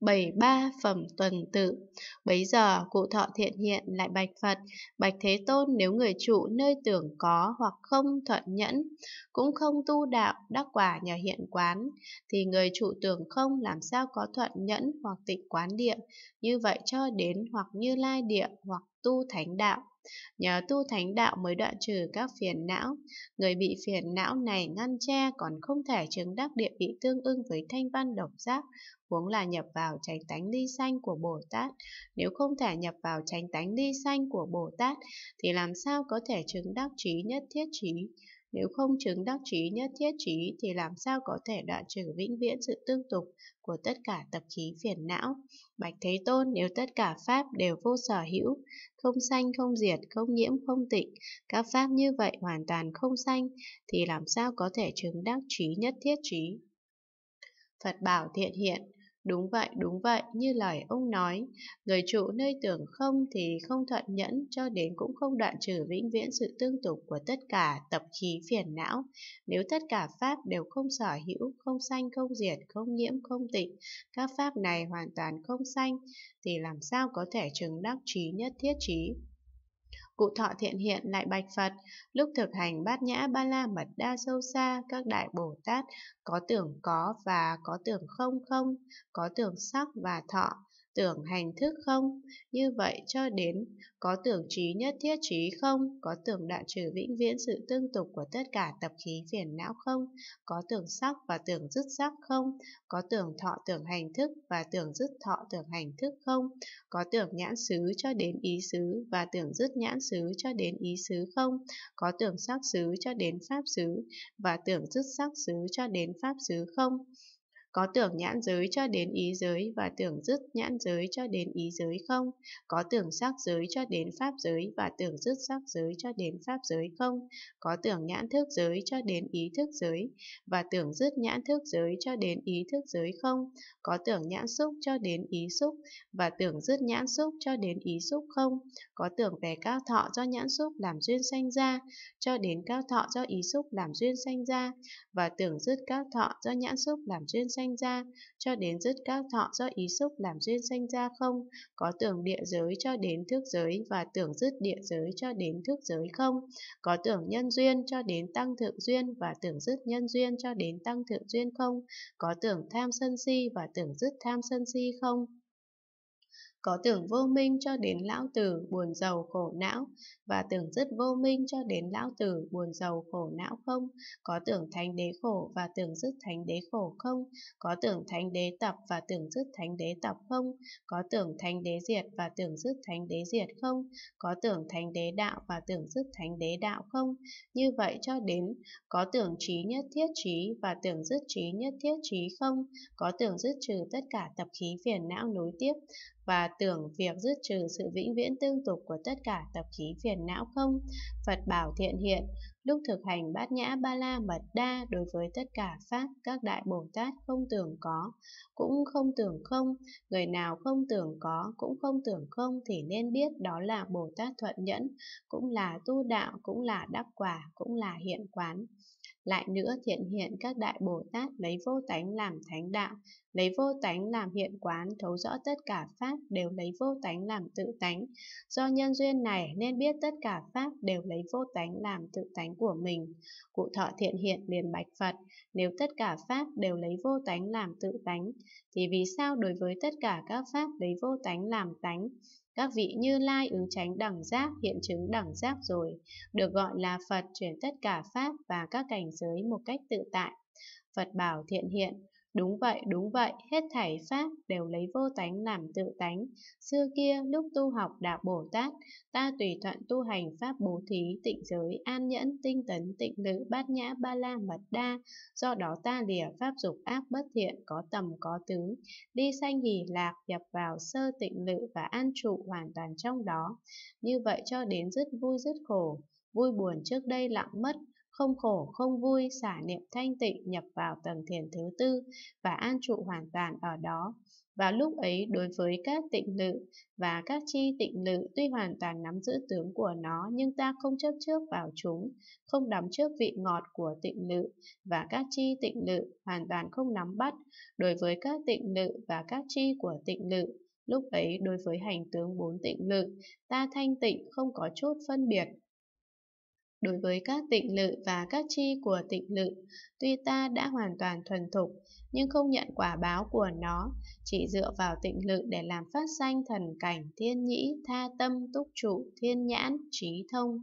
bảy ba phẩm tuần tự. Bấy giờ, cụ thọ thiện hiện lại bạch Phật, bạch Thế Tôn nếu người trụ nơi tưởng có hoặc không thuận nhẫn, cũng không tu đạo đắc quả nhờ hiện quán, thì người trụ tưởng không làm sao có thuận nhẫn hoặc tịnh quán địa, như vậy cho đến hoặc như lai địa hoặc tu thánh đạo. Nhờ tu thánh đạo mới đoạn trừ các phiền não. Người bị phiền não này ngăn che còn không thể chứng đắc địa vị tương ưng với thanh văn độc giác, huống là nhập vào tránh tánh ly sanh của Bồ Tát. Nếu không thể nhập vào tránh tánh ly sanh của Bồ Tát, thì làm sao có thể chứng đắc trí nhất thiết trí? Nếu không chứng đắc trí nhất thiết trí thì làm sao có thể đoạn trừ vĩnh viễn sự tương tục của tất cả tập khí phiền não. Bạch Thế Tôn nếu tất cả pháp đều vô sở hữu, không sanh không diệt, không nhiễm không tịnh, các pháp như vậy hoàn toàn không sanh thì làm sao có thể chứng đắc trí nhất thiết trí. Phật bảo thiện hiện, Đúng vậy, đúng vậy, như lời ông nói, người chủ nơi tưởng không thì không thuận nhẫn cho đến cũng không đoạn trừ vĩnh viễn sự tương tục của tất cả tập khí phiền não. Nếu tất cả pháp đều không sở hữu, không sanh, không diệt, không nhiễm, không tịnh, các pháp này hoàn toàn không sanh, thì làm sao có thể chứng đắc trí nhất thiết trí? Cụ thọ thiện hiện lại bạch Phật, lúc thực hành bát nhã ba la mật đa sâu xa, các đại Bồ Tát có tưởng có và có tưởng không không, có tưởng sắc và thọ, tưởng hành thức không? Như vậy cho đến có tưởng trí nhất thiết trí không? Có tưởng đoạn trừ vĩnh viễn sự tương tục của tất cả tập khí phiền não không? Có tưởng sắc và tưởng dứt sắc không? Có tưởng thọ tưởng hành thức và tưởng dứt thọ tưởng hành thức không? Có tưởng nhãn xứ cho đến ý xứ và tưởng dứt nhãn xứ cho đến ý xứ không? Có tưởng sắc xứ cho đến pháp xứ và tưởng dứt sắc xứ cho đến pháp xứ không? Có tưởng nhãn giới cho đến ý giới và tưởng dứt nhãn giới cho đến ý giới không? Có tưởng sắc giới cho đến pháp giới và tưởng dứt sắc giới cho đến pháp giới không? Có tưởng nhãn thức giới cho đến ý thức giới và tưởng dứt nhãn thức giới cho đến ý thức giới không? Có tưởng nhãn xúc cho đến ý xúc và tưởng dứt nhãn xúc cho đến ý xúc không? Có tưởng về cao thọ do nhãn xúc làm duyên sanh ra cho đến cao thọ do ý xúc làm duyên sanh ra và tưởng dứt cao thọ do nhãn xúc làm duyên sanh sanh ra, cho đến dứt các thọ do ý xúc làm duyên sanh ra không, có tưởng địa giới cho đến thức giới và tưởng dứt địa giới cho đến thức giới không, có tưởng nhân duyên cho đến tăng thượng duyên và tưởng dứt nhân duyên cho đến tăng thượng duyên không, có tưởng tham sân si và tưởng dứt tham sân si không có tưởng vô minh cho đến lão tử buồn giàu khổ não, và tưởng dứt vô minh cho đến lão tử buồn giàu khổ não không, có tưởng thánh đế khổ và tưởng dứt thánh đế khổ không, có tưởng thánh đế tập và tưởng dứt thánh đế tập không, có tưởng thánh đế diệt và tưởng dứt thánh đế diệt không, có tưởng thánh đế đạo và tưởng dứt thánh đế đạo không, như vậy cho đến có tưởng trí nhất thiết trí và tưởng dứt trí nhất thiết trí không, có tưởng dứt trừ tất cả tập khí phiền não nối tiếp và tưởng việc dứt trừ sự vĩnh viễn tương tục của tất cả tập khí phiền não không? Phật bảo thiện hiện, lúc thực hành bát nhã ba la mật đa đối với tất cả Pháp, các Đại Bồ Tát không tưởng có, cũng không tưởng không, người nào không tưởng có, cũng không tưởng không thì nên biết đó là Bồ Tát thuận nhẫn, cũng là tu đạo, cũng là đắc quả, cũng là hiện quán. Lại nữa thiện hiện các đại Bồ Tát lấy vô tánh làm thánh đạo, lấy vô tánh làm hiện quán, thấu rõ tất cả Pháp đều lấy vô tánh làm tự tánh. Do nhân duyên này nên biết tất cả Pháp đều lấy vô tánh làm tự tánh của mình. Cụ thọ thiện hiện liền bạch Phật, nếu tất cả Pháp đều lấy vô tánh làm tự tánh, thì vì sao đối với tất cả các Pháp lấy vô tánh làm tánh? các vị như lai ứng tránh đẳng giác hiện chứng đẳng giác rồi, được gọi là Phật chuyển tất cả Pháp và các cảnh giới một cách tự tại. Phật bảo thiện hiện, Đúng vậy, đúng vậy, hết thảy Pháp đều lấy vô tánh làm tự tánh. Xưa kia, lúc tu học Đạo Bồ Tát, ta tùy thuận tu hành Pháp bố thí, tịnh giới, an nhẫn, tinh tấn, tịnh nữ, bát nhã, ba la, mật đa. Do đó ta lìa Pháp dục ác bất thiện, có tầm có tướng, đi sanh hỷ lạc, nhập vào sơ tịnh lự và an trụ hoàn toàn trong đó. Như vậy cho đến dứt vui dứt khổ, vui buồn trước đây lặng mất, không khổ, không vui, xả niệm thanh tịnh nhập vào tầng thiền thứ tư và an trụ hoàn toàn ở đó. Và lúc ấy đối với các tịnh lự và các chi tịnh lự tuy hoàn toàn nắm giữ tướng của nó nhưng ta không chấp trước vào chúng, không đắm trước vị ngọt của tịnh lự và các chi tịnh lự hoàn toàn không nắm bắt đối với các tịnh lự và các chi của tịnh lự. Lúc ấy đối với hành tướng bốn tịnh lự, ta thanh tịnh không có chút phân biệt, đối với các tịnh lự và các chi của tịnh lự. Tuy ta đã hoàn toàn thuần thục, nhưng không nhận quả báo của nó, chỉ dựa vào tịnh lự để làm phát sanh thần cảnh thiên nhĩ, tha tâm, túc trụ, thiên nhãn, trí thông,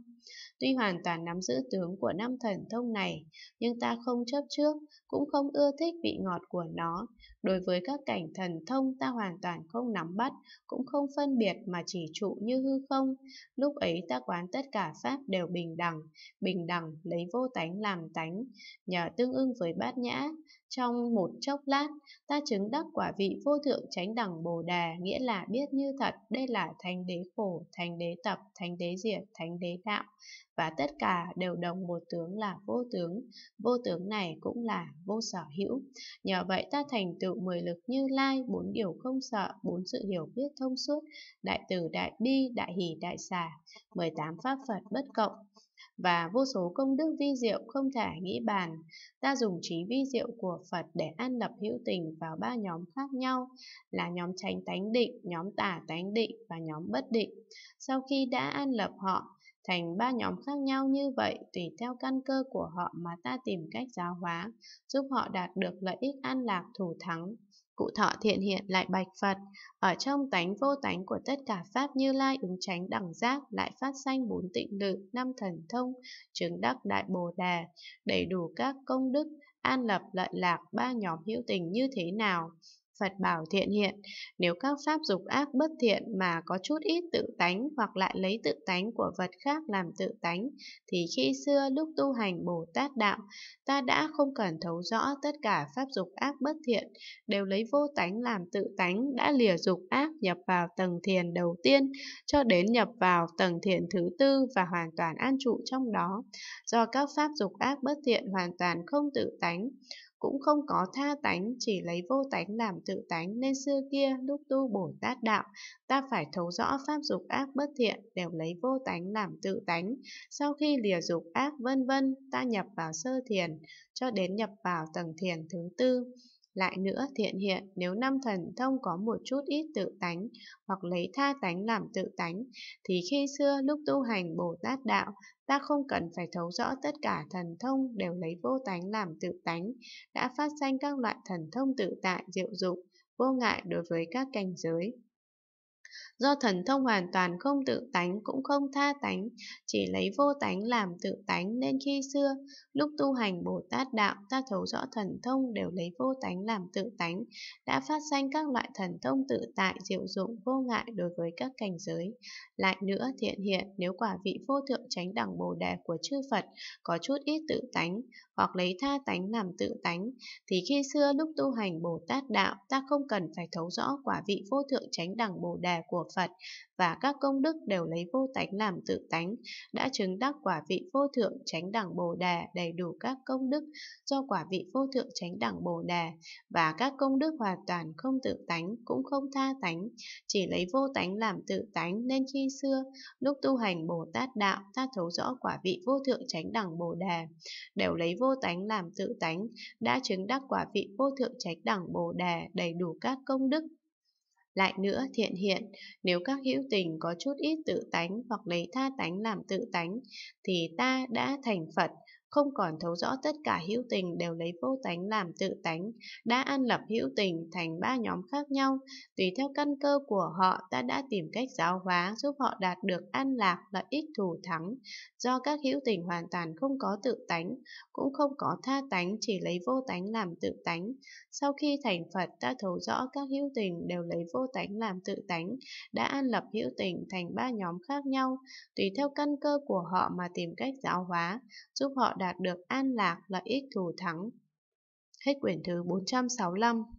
Tuy hoàn toàn nắm giữ tướng của năm thần thông này, nhưng ta không chấp trước, cũng không ưa thích vị ngọt của nó. Đối với các cảnh thần thông ta hoàn toàn không nắm bắt, cũng không phân biệt mà chỉ trụ như hư không. Lúc ấy ta quán tất cả pháp đều bình đẳng, bình đẳng lấy vô tánh làm tánh, nhờ tương ưng với bát nhã, trong một chốc lát, ta chứng đắc quả vị vô thượng chánh đẳng Bồ Đà, nghĩa là biết như thật, đây là thành đế khổ, thành đế tập, thành đế diệt, thành đế đạo, và tất cả đều đồng một tướng là vô tướng, vô tướng này cũng là vô sở hữu. Nhờ vậy ta thành tựu mười lực như lai, bốn điều không sợ, bốn sự hiểu biết thông suốt, đại từ đại bi, đại hỷ đại xả, 18 pháp Phật bất cộng, và vô số công đức vi diệu không thể nghĩ bàn. Ta dùng trí vi diệu của Phật để an lập hữu tình vào ba nhóm khác nhau là nhóm tránh tánh định, nhóm tả tánh định và nhóm bất định. Sau khi đã an lập họ, thành ba nhóm khác nhau như vậy tùy theo căn cơ của họ mà ta tìm cách giáo hóa, giúp họ đạt được lợi ích an lạc thủ thắng. Cụ thọ thiện hiện lại bạch Phật, ở trong tánh vô tánh của tất cả Pháp như lai ứng tránh đẳng giác lại phát sanh bốn tịnh lự, năm thần thông, chứng đắc đại bồ đà, đầy đủ các công đức, an lập lợi lạc ba nhóm hữu tình như thế nào. Phật bảo thiện hiện, nếu các pháp dục ác bất thiện mà có chút ít tự tánh hoặc lại lấy tự tánh của vật khác làm tự tánh, thì khi xưa lúc tu hành Bồ Tát Đạo, ta đã không cần thấu rõ tất cả pháp dục ác bất thiện, đều lấy vô tánh làm tự tánh đã lìa dục ác nhập vào tầng thiền đầu tiên, cho đến nhập vào tầng thiền thứ tư và hoàn toàn an trụ trong đó, do các pháp dục ác bất thiện hoàn toàn không tự tánh cũng không có tha tánh, chỉ lấy vô tánh làm tự tánh nên xưa kia lúc tu Bồ Tát đạo, ta phải thấu rõ pháp dục ác bất thiện đều lấy vô tánh làm tự tánh. Sau khi lìa dục ác vân vân, ta nhập vào sơ thiền cho đến nhập vào tầng thiền thứ tư. Lại nữa thiện hiện nếu năm thần thông có một chút ít tự tánh hoặc lấy tha tánh làm tự tánh thì khi xưa lúc tu hành Bồ Tát Đạo ta không cần phải thấu rõ tất cả thần thông đều lấy vô tánh làm tự tánh, đã phát sanh các loại thần thông tự tại diệu dụng, vô ngại đối với các cảnh giới. Do thần thông hoàn toàn không tự tánh cũng không tha tánh, chỉ lấy vô tánh làm tự tánh nên khi xưa, lúc tu hành Bồ Tát Đạo ta thấu rõ thần thông đều lấy vô tánh làm tự tánh, đã phát sanh các loại thần thông tự tại diệu dụng vô ngại đối với các cảnh giới. Lại nữa thiện hiện nếu quả vị vô thượng chánh đẳng Bồ Đề của chư Phật có chút ít tự tánh hoặc lấy tha tánh làm tự tánh, thì khi xưa lúc tu hành Bồ Tát Đạo ta không cần phải thấu rõ quả vị vô thượng chánh đẳng Bồ Đề của Phật và các công đức đều lấy vô tánh làm tự tánh, đã chứng đắc quả vị vô thượng chánh đẳng Bồ Đề đầy đủ các công đức do quả vị vô thượng chánh đẳng Bồ Đề và các công đức hoàn toàn không tự tánh cũng không tha tánh, chỉ lấy vô tánh làm tự tánh nên khi xưa lúc tu hành Bồ Tát đạo ta thấu rõ quả vị vô thượng chánh đẳng Bồ Đề đều lấy vô tánh làm tự tánh đã chứng đắc quả vị vô thượng chánh đẳng Bồ Đề đầy đủ các công đức lại nữa thiện hiện, nếu các hữu tình có chút ít tự tánh hoặc lấy tha tánh làm tự tánh, thì ta đã thành Phật, không còn thấu rõ tất cả hữu tình đều lấy vô tánh làm tự tánh, đã an lập hữu tình thành ba nhóm khác nhau, tùy theo căn cơ của họ ta đã tìm cách giáo hóa giúp họ đạt được an lạc lợi ích thủ thắng, do các hữu tình hoàn toàn không có tự tánh, cũng không có tha tánh chỉ lấy vô tánh làm tự tánh. Sau khi thành Phật ta thấu rõ các hữu tình đều lấy vô tánh làm tự tánh, đã an lập hữu tình thành ba nhóm khác nhau, tùy theo căn cơ của họ mà tìm cách giáo hóa, giúp họ đạt được an lạc lợi ích thù thắng. Hết quyển thứ 465